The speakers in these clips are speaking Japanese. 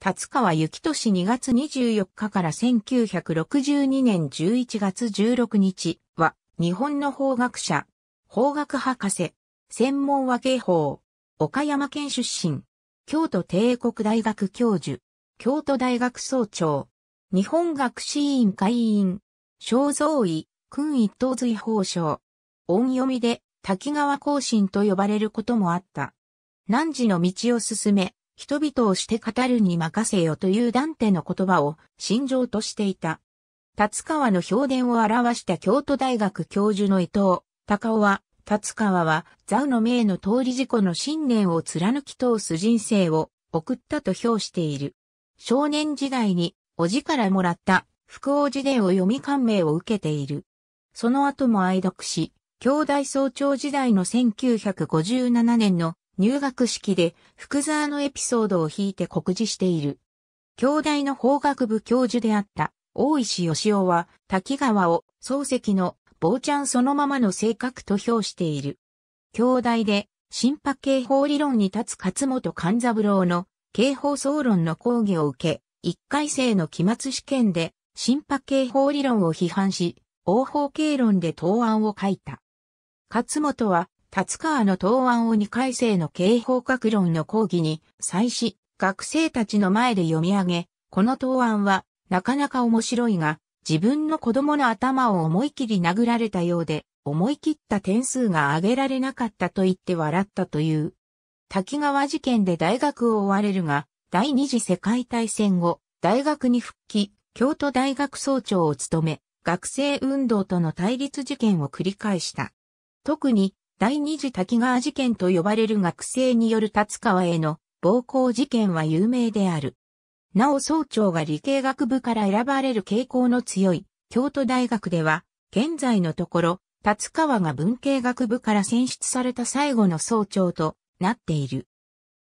達川幸俊2月24日から1962年11月16日は、日本の法学者、法学博士、専門和芸法、岡山県出身、京都帝国大学教授、京都大学総長、日本学士院会員、肖像医、君一等随法省、音読みで滝川行進と呼ばれることもあった。何時の道を進め、人々をして語るに任せよというダンテの言葉を信条としていた。達川の評伝を表した京都大学教授の伊藤、高尾は、達川は、ザウの命の通り事故の信念を貫き通す人生を送ったと評している。少年時代に、おじからもらった福王辞伝を読み感銘を受けている。その後も愛読し、兄弟総長時代の1957年の入学式で福沢のエピソードを引いて告示している。京大の法学部教授であった大石義雄は滝川を漱石の坊ちゃんそのままの性格と評している。京大で心波系法理論に立つ勝本勘三郎の刑法総論の講義を受け、一回生の期末試験で心波系法理論を批判し、応報経論で答案を書いた。勝本は達川の答案を2回生の刑法格論の講義に際し、学生たちの前で読み上げ、この答案はなかなか面白いが、自分の子供の頭を思い切り殴られたようで、思い切った点数が上げられなかったと言って笑ったという。滝川事件で大学を追われるが、第二次世界大戦後、大学に復帰、京都大学総長を務め、学生運動との対立事件を繰り返した。特に第二次滝川事件と呼ばれる学生による立川への暴行事件は有名である。なお総長が理系学部から選ばれる傾向の強い京都大学では、現在のところ、立川が文系学部から選出された最後の総長となっている。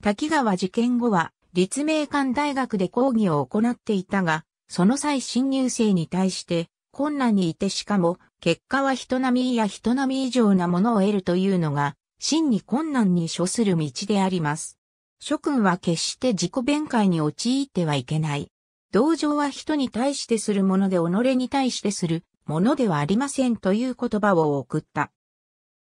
滝川事件後は、立命館大学で講義を行っていたが、その際新入生に対して、困難にいてしかも結果は人並みや人並み以上なものを得るというのが、真に困難に処する道であります。諸君は決して自己弁解に陥ってはいけない。同情は人に対してするもので己に対してするものではありませんという言葉を送った。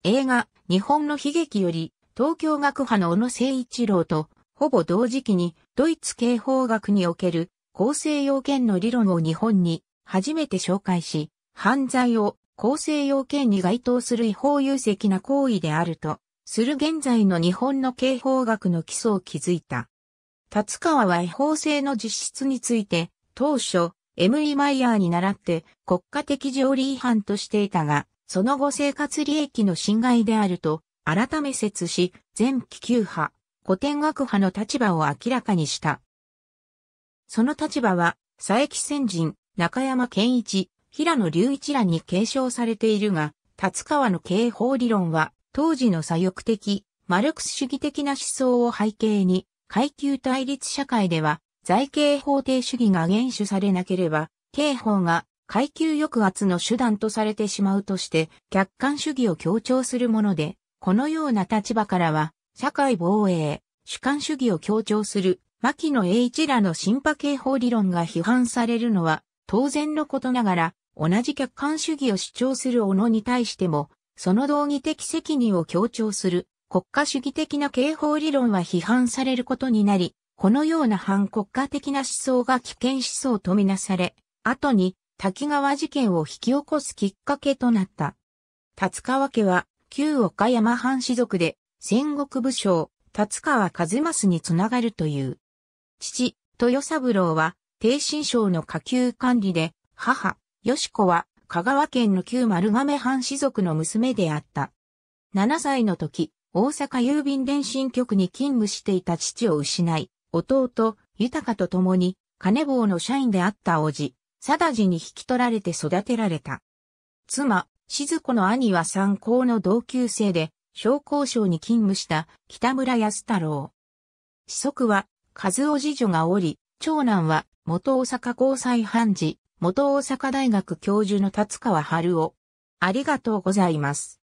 映画、日本の悲劇より、東京学派の小野誠一郎と、ほぼ同時期に、ドイツ刑法学における、構成要件の理論を日本に、初めて紹介し、犯罪を構成要件に該当する違法有責な行為であると、する現在の日本の刑法学の基礎を築いた。達川は違法性の実質について、当初、M.E. マイヤーに倣って国家的条理違反としていたが、その後生活利益の侵害であると、改め説し、全気球派、古典学派の立場を明らかにした。その立場は、佐伯先人、中山健一、平野隆一らに継承されているが、達川の刑法理論は、当時の左翼的、マルクス主義的な思想を背景に、階級対立社会では、財刑法定主義が厳守されなければ、刑法が階級抑圧の手段とされてしまうとして、客観主義を強調するもので、このような立場からは、社会防衛、主観主義を強調する、牧野栄一らの審判刑法理論が批判されるのは、当然のことながら、同じ客観主義を主張する斧に対しても、その道義的責任を強調する国家主義的な刑法理論は批判されることになり、このような反国家的な思想が危険思想とみなされ、後に滝川事件を引き起こすきっかけとなった。立川家は旧岡山藩士族で戦国武将立川和正につながるという。父、豊三郎は低心症の下級管理で、母、よしこは、香川県の旧丸亀藩士族の娘であった。7歳の時、大阪郵便電信局に勤務していた父を失い、弟、豊と共に、金坊の社員であった叔父、貞治に引き取られて育てられた。妻、静子の兄は参考の同級生で、商工省に勤務した北村康太郎。子息は、和夫次女がおり、長男は元大阪高裁判事、元大阪大学教授の達川春夫。ありがとうございます。